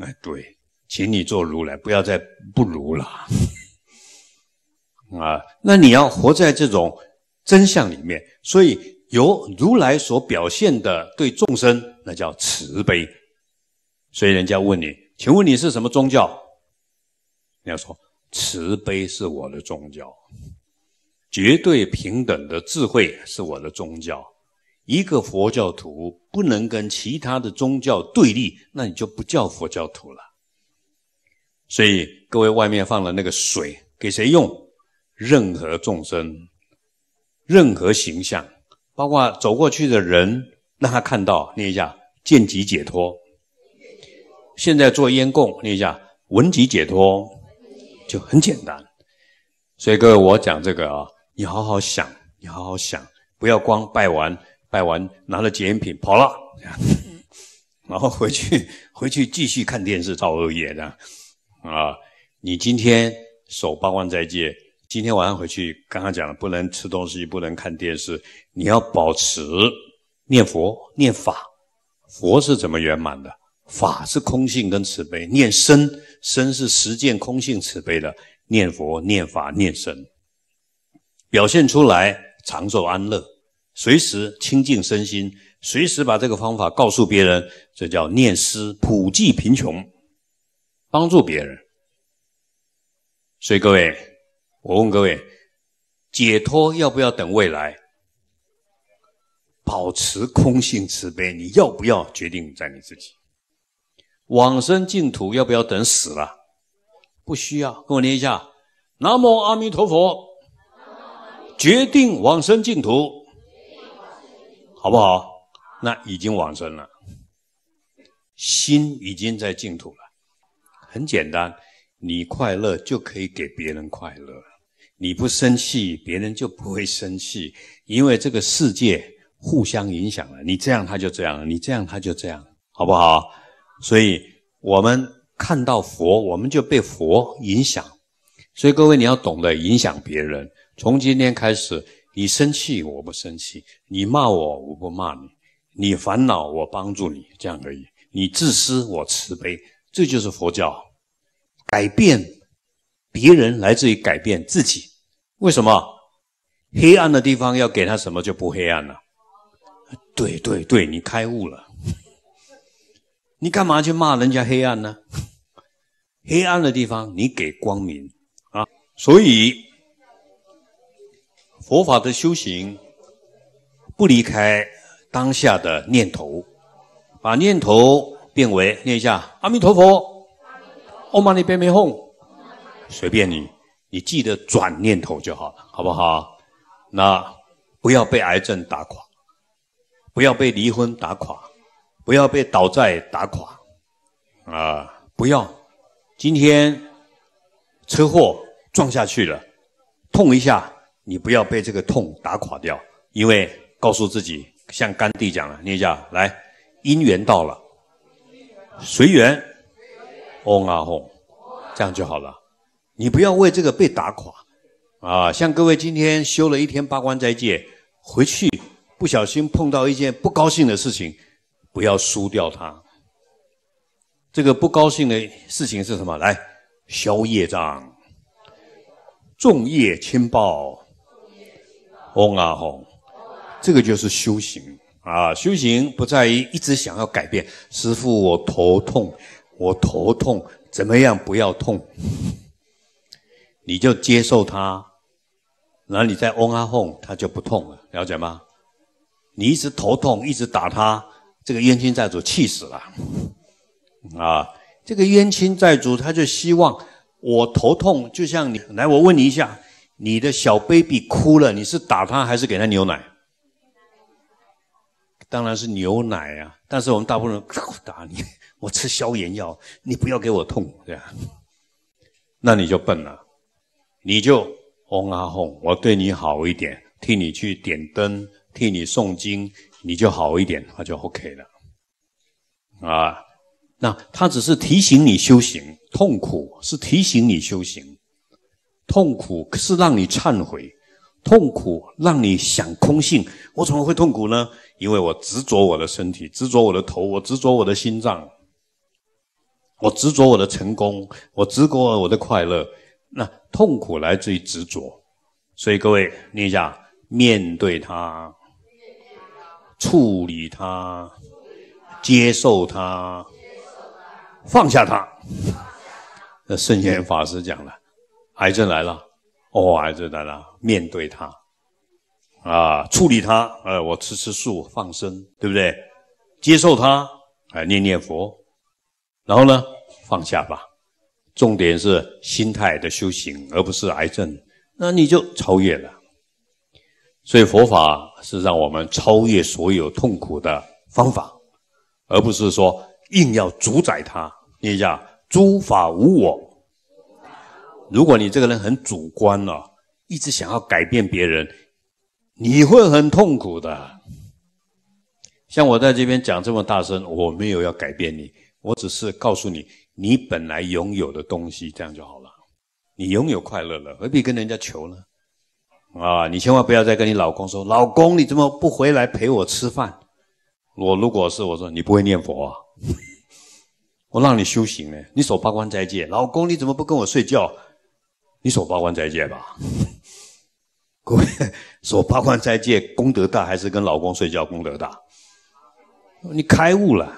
哎，对，请你做如来，不要再不如了。啊，那你要活在这种真相里面，所以由如来所表现的对众生，那叫慈悲。所以人家问你，请问你是什么宗教？你要说慈悲是我的宗教，绝对平等的智慧是我的宗教。一个佛教徒不能跟其他的宗教对立，那你就不叫佛教徒了。所以各位，外面放了那个水给谁用？任何众生，任何形象，包括走过去的人，让他看到，念一下“见即解脱”。现在做烟供，念一下“闻即解脱”，就很简单。所以各位，我讲这个啊，你好好想，你好好想，不要光拜完。拜完拿了奖品跑了，然后回去 回去继续看电视、照二爷的。啊，你今天守八关斋戒，今天晚上回去，刚刚讲了，不能吃东西，不能看电视，你要保持念佛、念法。佛是怎么圆满的？法是空性跟慈悲。念身，身是实践空性慈悲的。念佛、念法、念身，表现出来长寿安乐。随时清净身心，随时把这个方法告诉别人，这叫念师普济贫穷，帮助别人。所以各位，我问各位，解脱要不要等未来？保持空性慈悲，你要不要决定在你自己？往生净土要不要等死了？不需要，跟我念一下：南无阿弥陀佛，决定往生净土。好不好？那已经往生了，心已经在净土了。很简单，你快乐就可以给别人快乐，你不生气，别人就不会生气，因为这个世界互相影响了。你这样他就这样了，你这样他就这样，好不好？所以，我们看到佛，我们就被佛影响。所以，各位你要懂得影响别人，从今天开始。你生气，我不生气；你骂我，我不骂你；你烦恼，我帮助你，这样而已。你自私，我慈悲，这就是佛教。改变别人来自于改变自己。为什么黑暗的地方要给他什么就不黑暗了？对对对，你开悟了。你干嘛去骂人家黑暗呢？黑暗的地方你给光明啊，所以。佛法的修行不离开当下的念头，把念头变为念一下阿弥陀佛，唵嘛呢叭随便你，你记得转念头就好了，好不好？那不要被癌症打垮，不要被离婚打垮，不要被倒债打垮，啊，不要！今天车祸撞下去了，痛一下。你不要被这个痛打垮掉，因为告诉自己，像甘地讲了，念一下，来，姻缘到了，随缘，嗡啊嗡，这样就好了。你不要为这个被打垮，啊，像各位今天修了一天八关斋戒，回去不小心碰到一件不高兴的事情，不要输掉它。这个不高兴的事情是什么？来，消业障，重业轻报。嗡啊吽，这个就是修行啊！修行不在于一直想要改变。师傅，我头痛，我头痛，怎么样不要痛？你就接受它，然后你再嗡啊吽，它就不痛了，了解吗？你一直头痛，一直打他，这个冤亲债主气死了啊！这个冤亲债主他就希望我头痛，就像你来，我问你一下。你的小 baby 哭了，你是打他还是给他牛奶？当然是牛奶啊！但是我们大部分人 打你，我吃消炎药，你不要给我痛，对吧？那你就笨了，你就哄啊哄，我对你好一点，替你去点灯，替你诵经，你就好一点，那就 OK 了。啊，那他只是提醒你修行，痛苦是提醒你修行。痛苦是让你忏悔，痛苦让你想空性。我怎么会痛苦呢？因为我执着我的身体，执着我的头，我执着我的心脏，我执着我的成功，我执着我的快乐。那痛苦来自于执着，所以各位念一下：面对它，处理它，接受它，放下它。那圣贤法师讲了。癌症来了，哦，癌症来了，面对它，啊，处理它，呃，我吃吃素，放生，对不对？接受它，哎，念念佛，然后呢，放下吧。重点是心态的修行，而不是癌症。那你就超越了。所以佛法是让我们超越所有痛苦的方法，而不是说硬要主宰它。念一下，诸法无我。如果你这个人很主观哦，一直想要改变别人，你会很痛苦的。像我在这边讲这么大声，我没有要改变你，我只是告诉你，你本来拥有的东西，这样就好了。你拥有快乐了，何必跟人家求呢？啊，你千万不要再跟你老公说，老公你怎么不回来陪我吃饭？我如果是我说你不会念佛啊，我让你修行呢，你守八关斋戒。老公你怎么不跟我睡觉？你守八关斋戒吧，各位守八关斋戒功德大，还是跟老公睡觉功德大？你开悟了，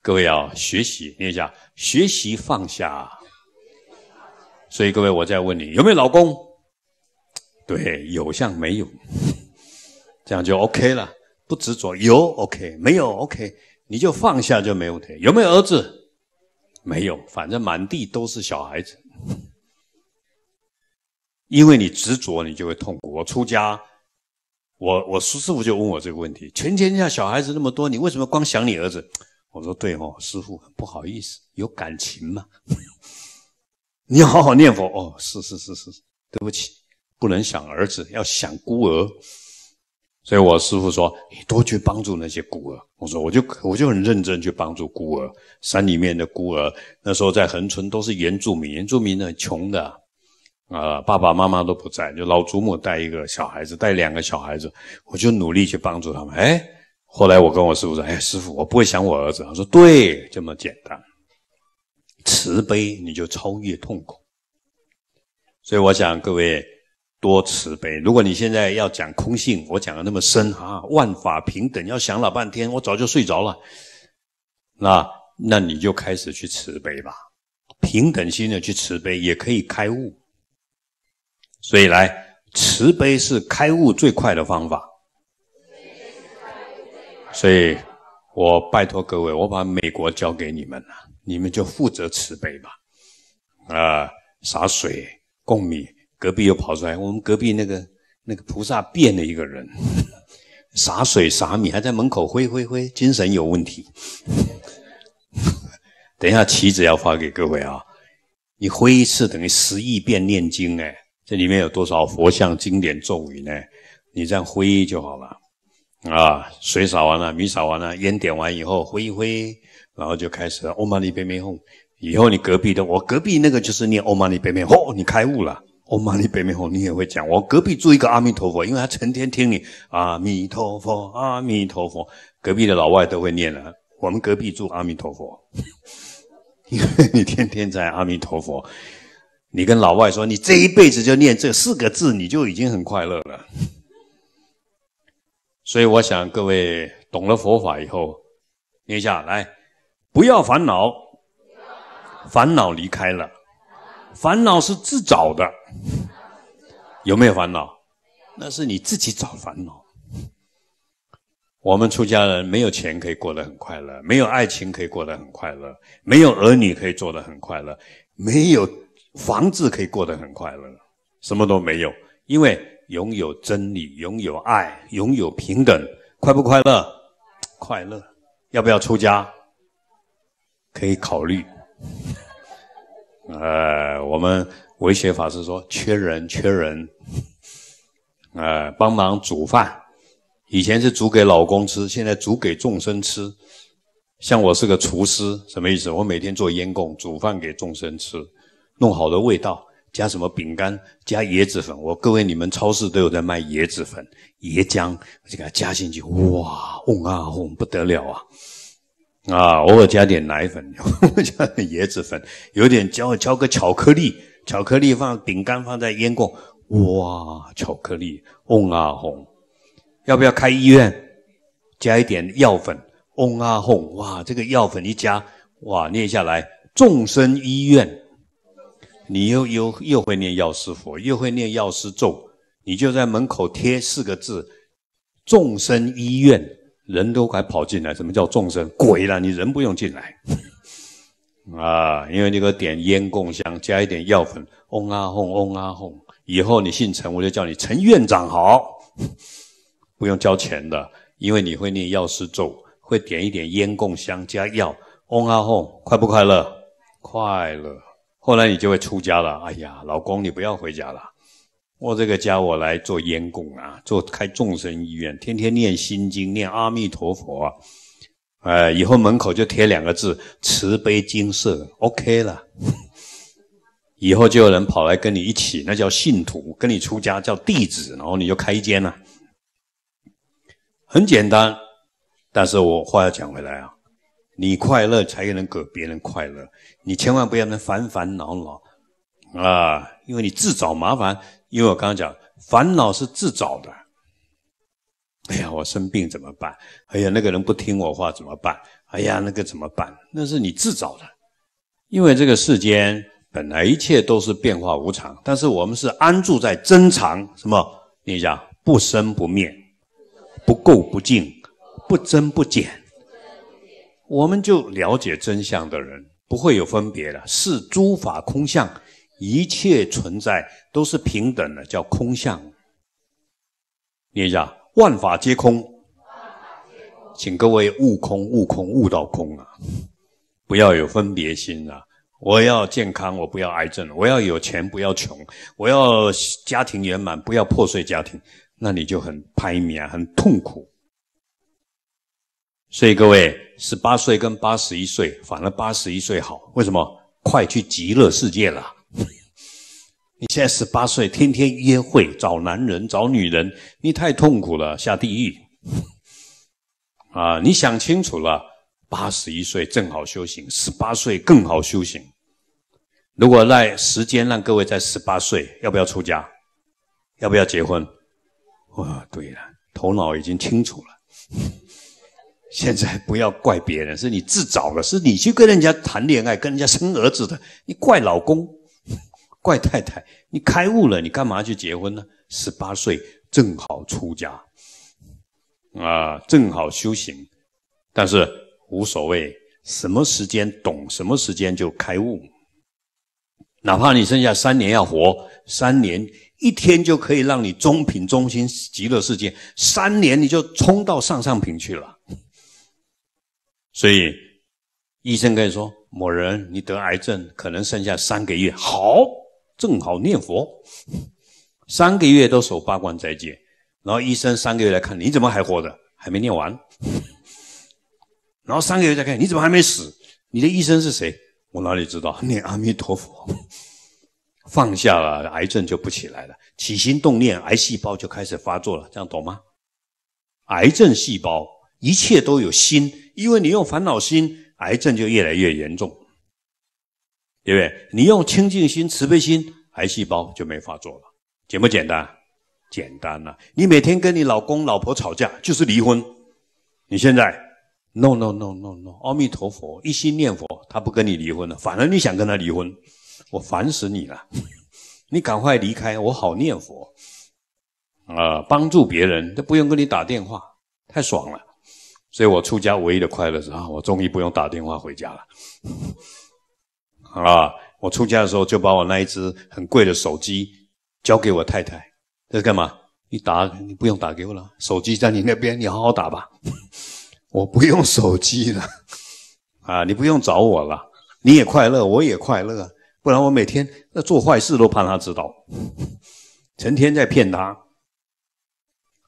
各位要学习念一下，学习放下。所以各位，我再问你有没有老公？对，有像没有？这样就 OK 了，不执着有 OK，没有 OK，你就放下就没问题。有没有儿子？没有，反正满地都是小孩子。因为你执着，你就会痛苦。我出家，我我师傅就问我这个问题：全天下小孩子那么多，你为什么光想你儿子？我说：对哦，师傅不好意思，有感情嘛。你要好好念佛哦。是是是是，对不起，不能想儿子，要想孤儿。所以我师傅说：你多去帮助那些孤儿。我说：我就我就很认真去帮助孤儿。山里面的孤儿，那时候在横村都是原住民，原住民很穷的。啊，爸爸妈妈都不在，就老祖母带一个小孩子，带两个小孩子，我就努力去帮助他们。哎，后来我跟我师傅说：“哎，师傅，我不会想我儿子。”他说：“对，这么简单，慈悲你就超越痛苦。”所以我想各位多慈悲。如果你现在要讲空性，我讲的那么深啊，万法平等，要想老半天，我早就睡着了。那那你就开始去慈悲吧，平等心的去慈悲也可以开悟。所以来，慈悲是开悟最快的方法。所以，我拜托各位，我把美国交给你们了，你们就负责慈悲吧。啊，洒水供米，隔壁又跑出来，我们隔壁那个那个菩萨变了一个人，洒水洒米，还在门口挥挥挥，精神有问题。等一下棋子要发给各位啊，你挥一次等于十亿遍念经哎。这里面有多少佛像、经典、咒语呢？你这样挥就好了啊！水扫完了，米扫完了，烟点完以后，挥一挥，然后就开始了。Om Mani p a m e h 以后你隔壁的，我隔壁那个就是念 Om Mani p a m e h 你开悟了。Om Mani p a m e h 你也会讲。我隔壁住一个阿弥陀佛，因为他成天听你阿弥陀佛、阿弥陀佛，隔壁的老外都会念了。我们隔壁住阿弥陀佛，因为你天天在阿弥陀佛。你跟老外说，你这一辈子就念这四个字，你就已经很快乐了。所以我想各位懂了佛法以后，念下来，不要烦恼，烦恼离开了，烦恼是自找的。有没有烦恼？那是你自己找烦恼。我们出家人没有钱可以过得很快乐，没有爱情可以过得很快乐，没有儿女可以做得很快乐，没有。房子可以过得很快乐，什么都没有，因为拥有真理，拥有爱，拥有平等，快不快乐？快乐。要不要出家？可以考虑。呃，我们维学法师说缺人，缺人。呃，帮忙煮饭，以前是煮给老公吃，现在煮给众生吃。像我是个厨师，什么意思？我每天做烟供，煮饭给众生吃。弄好的味道，加什么饼干，加椰子粉。我各位，你们超市都有在卖椰子粉、椰浆，就给它加进去。哇，嗡啊哄，不得了啊！啊，偶尔加点奶粉，加点椰子粉，有点加加个巧克力，巧克力放饼干放在腌过，哇，巧克力嗡啊哄。要不要开医院？加一点药粉，嗡啊哄，哇，这个药粉一加，哇，念下来，众生医院。你又又又会念药师佛，又会念药师咒，你就在门口贴四个字“众生医院”，人都快跑进来。什么叫众生？鬼了！你人不用进来 啊，因为那个点烟供香，加一点药粉，嗡啊哄，嗡啊哄。以后你姓陈，我就叫你陈院长，好，不用交钱的，因为你会念药师咒，会点一点烟供香加药，嗡啊哄，快不快乐？快乐。后来你就会出家了。哎呀，老公，你不要回家了，我这个家我来做烟供啊，做开众生医院，天天念心经，念阿弥陀佛。哎，以后门口就贴两个字：慈悲金色。OK 了，以后就有人跑来跟你一起，那叫信徒，跟你出家叫弟子，然后你就开间了。很简单，但是我话要讲回来啊。你快乐才能给别人快乐，你千万不要能烦烦恼恼啊！因为你自找麻烦。因为我刚刚讲，烦恼是自找的。哎呀，我生病怎么办？哎呀，那个人不听我话怎么办？哎呀，那个怎么办？那是你自找的。因为这个世间本来一切都是变化无常，但是我们是安住在真常什么？你讲不生不灭，不垢不净，不增不减。我们就了解真相的人不会有分别了，是诸法空相，一切存在都是平等的，叫空相。念一下，万法皆空，请各位悟空，悟空，悟到空啊！不要有分别心啊！我要健康，我不要癌症；我要有钱，不要穷；我要家庭圆满，不要破碎家庭。那你就很拍面，很痛苦。所以各位。十八岁跟八十一岁，反而八十一岁好，为什么？快去极乐世界了。你现在十八岁，天天约会找男人找女人，你太痛苦了，下地狱啊！你想清楚了，八十一岁正好修行，十八岁更好修行。如果在时间让各位在十八岁，要不要出家？要不要结婚？哦，对了，头脑已经清楚了。现在不要怪别人，是你自找的，是你去跟人家谈恋爱、跟人家生儿子的。你怪老公，怪太太，你开悟了，你干嘛去结婚呢？十八岁正好出家，啊，正好修行，但是无所谓什么时间懂，什么时间就开悟。哪怕你剩下三年要活，三年一天就可以让你中品中心极乐世界，三年你就冲到上上品去了。所以，医生跟你说某人你得癌症，可能剩下三个月。好，正好念佛，三个月都守八关斋戒。然后医生三个月来看你，你怎么还活着？还没念完。然后三个月再看，你怎么还没死？你的医生是谁？我哪里知道？念阿弥陀佛，放下了癌症就不起来了。起心动念，癌细胞就开始发作了。这样懂吗？癌症细胞。一切都有心，因为你用烦恼心，癌症就越来越严重；，对不对？你用清净心、慈悲心，癌细胞就没法做了。简不简单？简单了。你每天跟你老公老婆吵架，就是离婚。你现在，no no no no no，阿弥陀佛，一心念佛，他不跟你离婚了。反而你想跟他离婚，我烦死你了，你赶快离开，我好念佛，啊，帮助别人都不用跟你打电话，太爽了。所以我出家唯一的快乐是啊，我终于不用打电话回家了。啊，我出家的时候就把我那一只很贵的手机交给我太太。这是干嘛？你打你不用打给我了，手机在你那边，你好好打吧。我不用手机了，啊，你不用找我了，你也快乐，我也快乐。不然我每天那做坏事都怕他知道，成天在骗他。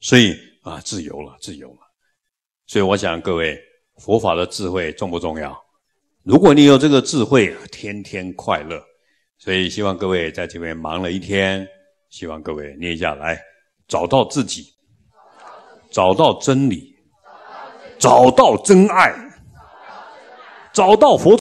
所以啊，自由了，自由了。所以我想各位，佛法的智慧重不重要？如果你有这个智慧，天天快乐。所以希望各位在这边忙了一天，希望各位念一下来，找到自己，找到真理，找到真爱，找到佛。